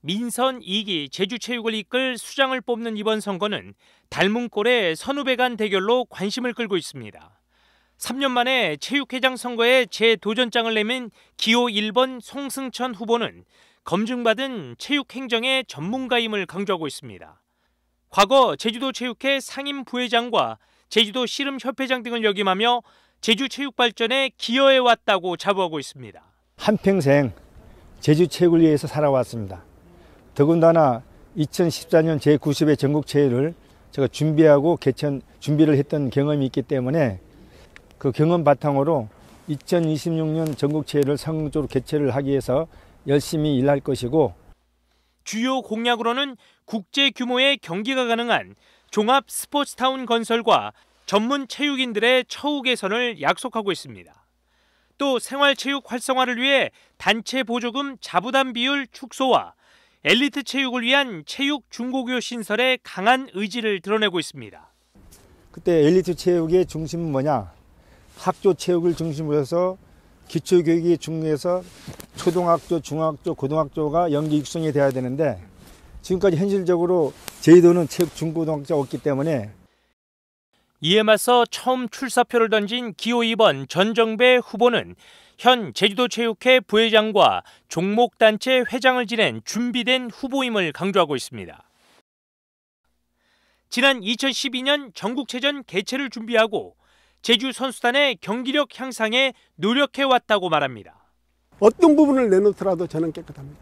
민선 2기 제주체육을 이끌 수장을 뽑는 이번 선거는 닮은 꼴의 선후배 간 대결로 관심을 끌고 있습니다. 3년 만에 체육회장 선거에 재도전장을 내민 기호 1번 송승천 후보는 검증받은 체육행정의 전문가임을 강조하고 있습니다. 과거 제주도 체육회 상임 부회장과 제주도 씨름협회장 등을 역임하며 제주 체육 발전에 기여해 왔다고 자부하고 있습니다. 한평생 제주 체육을 위해서 살아왔습니다. 더군다나 2014년 제90회 전국체회를 제가 준비하고 개천 준비를 했던 경험이 있기 때문에 그 경험 바탕으로 2026년 전국체회를 성공적으로 개최를 하기 위해서 열심히 일할 것이고 주요 공약으로는 국제 규모의 경기가 가능한 종합 스포츠타운 건설과 전문 체육인들의 처우 개선을 약속하고 있습니다. 또 생활체육 활성화를 위해 단체 보조금 자부담 비율 축소와 엘리트 체육을 위한 체육 중고교 신설에 강한 의지를 드러내고 있습니다. 그때 엘리트 체육의 중심은 뭐냐? 학교 체육을 중심으로 해서 기초교육이 중에서 초등학교, 중학교, 고등학교가 연계 육성이 돼야 되는데 지금까지 현실적으로 제도는 체육 중고등학교 없기 때문에 이에 맞서 처음 출사표를 던진 기호 2번 전정배 후보는 현 제주도체육회 부회장과 종목단체 회장을 지낸 준비된 후보임을 강조하고 있습니다. 지난 2012년 전국체전 개최를 준비하고 제주 선수단의 경기력 향상에 노력해왔다고 말합니다. 어떤 부분을 내놓더라도 저는 깨끗합니다.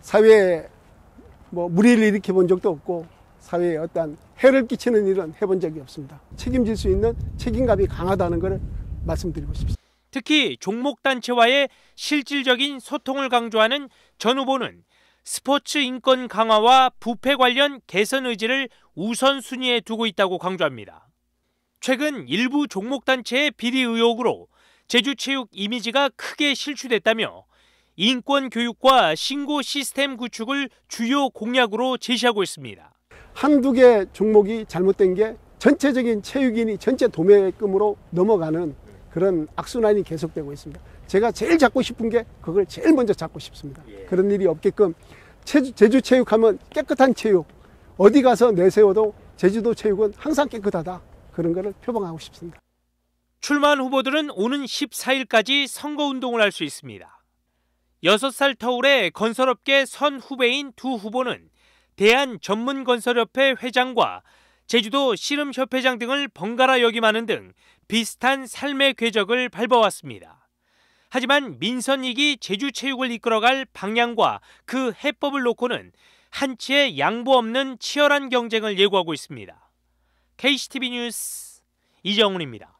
사회에 뭐 무리를 일으켜 본 적도 없고 사회에 어떤 해를 끼치는 일은 해본 적이 없습니다. 책임질 수 있는 책임감이 강하다는 것을 말씀드리고 싶습니다. 특히 종목단체와의 실질적인 소통을 강조하는 전 후보는 스포츠 인권 강화와 부패 관련 개선 의지를 우선순위에 두고 있다고 강조합니다. 최근 일부 종목단체의 비리 의혹으로 제주체육 이미지가 크게 실추됐다며 인권 교육과 신고 시스템 구축을 주요 공약으로 제시하고 있습니다. 한두 개 종목이 잘못된 게 전체적인 체육인이 전체 도매금으로 넘어가는 그런 악순환이 계속되고 있습니다. 제가 제일 잡고 싶은 게 그걸 제일 먼저 잡고 싶습니다. 예. 그런 일이 없게끔 제주, 제주 체육하면 깨끗한 체육 어디 가서 내세워도 제주도 체육은 항상 깨끗하다 그런 것을 표방하고 싶습니다. 출마한 후보들은 오는 14일까지 선거운동을 할 수 있습니다. 6살 터울의 건설업계 선 후배인 두 후보는 대한전문건설협회 회장과 제주도 씨름협회장 등을 번갈아 역임하는 등 비슷한 삶의 궤적을 밟아왔습니다. 하지만 민선익이 제주체육을 이끌어갈 방향과 그 해법을 놓고는 한치의 양보 없는 치열한 경쟁을 예고하고 있습니다. KCTV 뉴스 이정훈입니다.